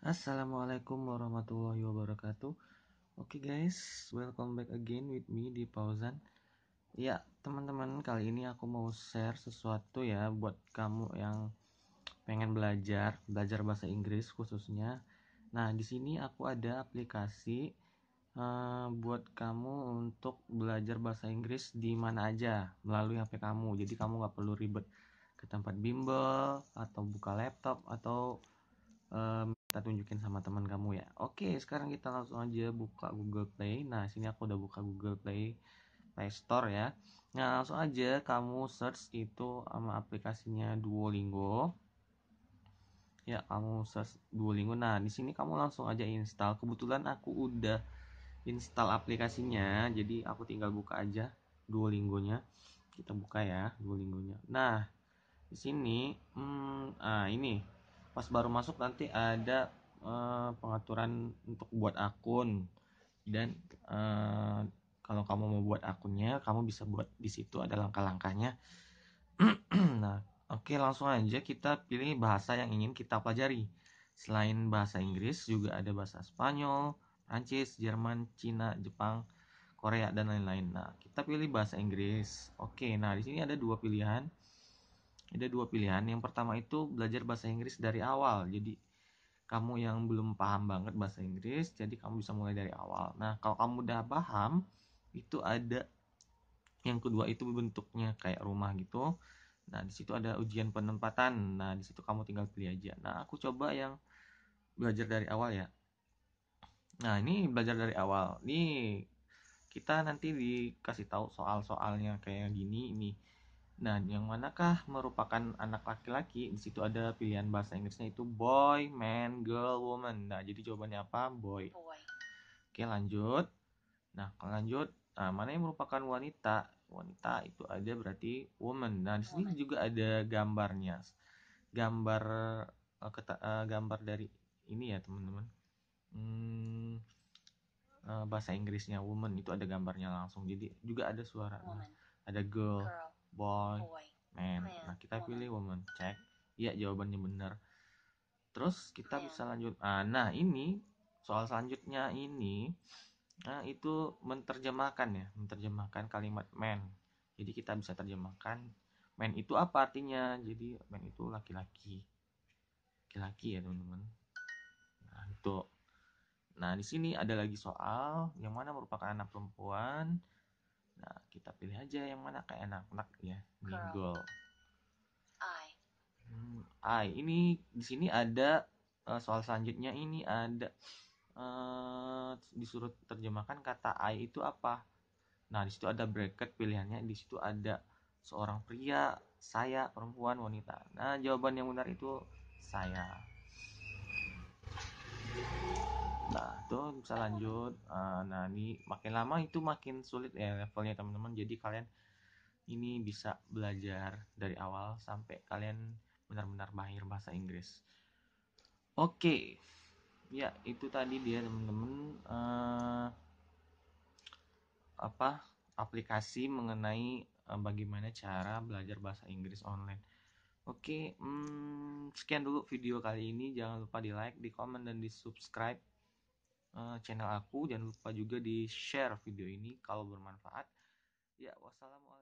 Assalamualaikum warahmatullahi wabarakatuh. Oke okay guys, welcome back again with me di Pausan. Ya, teman-teman, kali ini aku mau share sesuatu ya buat kamu yang pengen belajar, belajar bahasa Inggris khususnya. Nah, di sini aku ada aplikasi uh, buat kamu untuk belajar bahasa Inggris di mana aja melalui HP kamu. Jadi kamu gak perlu ribet ke tempat bimbel atau buka laptop atau um, kita tunjukin sama teman kamu ya oke sekarang kita langsung aja buka Google Play nah sini aku udah buka Google Play Play Store ya nah langsung aja kamu search itu sama aplikasinya Duolingo ya kamu search Duolingo nah di sini kamu langsung aja install kebetulan aku udah install aplikasinya jadi aku tinggal buka aja Duolingo-nya. kita buka ya Duolingo-nya. nah di sini hmm, ah ini pas baru masuk nanti ada uh, pengaturan untuk buat akun dan uh, kalau kamu mau buat akunnya kamu bisa buat di situ ada langkah-langkahnya nah oke langsung aja kita pilih bahasa yang ingin kita pelajari selain bahasa Inggris juga ada bahasa Spanyol Prancis Jerman Cina Jepang Korea dan lain-lain nah kita pilih bahasa Inggris oke nah di sini ada dua pilihan ada dua pilihan yang pertama itu belajar bahasa Inggris dari awal jadi kamu yang belum paham banget bahasa Inggris jadi kamu bisa mulai dari awal nah kalau kamu udah paham itu ada yang kedua itu bentuknya kayak rumah gitu nah di situ ada ujian penempatan nah di situ kamu tinggal pilih aja nah aku coba yang belajar dari awal ya nah ini belajar dari awal nih kita nanti dikasih tahu soal-soalnya kayak gini ini Nah, yang manakah merupakan anak laki-laki? Di situ ada pilihan bahasa Inggrisnya itu boy, man, girl, woman. Nah, jadi jawabannya apa? Boy. boy. Oke, lanjut. Nah, kalau lanjut. Nah, mana yang merupakan wanita? Wanita itu ada berarti woman. Nah, di sini juga ada gambarnya. Gambar uh, keta, uh, gambar dari ini ya, teman-teman. Hmm, uh, bahasa Inggrisnya woman itu ada gambarnya langsung. Jadi juga ada suara. Woman. Ada girl. girl Oh, boy, man. Oh, ya. Nah, kita pilih woman. Cek. Iya, jawabannya benar. Terus kita yeah. Oh, ya. bisa lanjut. Ah, nah, ini soal selanjutnya ini nah itu menterjemahkan ya, menterjemahkan kalimat man. Jadi kita bisa terjemahkan man itu apa artinya? Jadi man itu laki-laki. Laki-laki ya, teman-teman. Nah, itu. Nah, di sini ada lagi soal yang mana merupakan anak perempuan Nah, kita pilih aja yang mana kayak enak-enak ya. Minggu. I. Hmm, I. Ini di sini ada eh, soal selanjutnya ini ada eh, disuruh terjemahkan kata I itu apa. Nah, di situ ada bracket pilihannya, di situ ada seorang pria, saya, perempuan, wanita. Nah, jawaban yang benar itu saya. Nah, itu bisa lanjut. Uh, nah, ini makin lama itu makin sulit ya levelnya teman-teman. Jadi kalian ini bisa belajar dari awal sampai kalian benar-benar mahir bahasa Inggris. Oke. Okay. Ya, itu tadi dia teman-teman uh, apa? aplikasi mengenai uh, bagaimana cara belajar bahasa Inggris online. Oke, okay, hmm, sekian dulu video kali ini. Jangan lupa di like, di komen, dan di subscribe. Eh, channel aku. Jangan lupa juga di share video ini kalau bermanfaat. Ya, wassalamualaikum.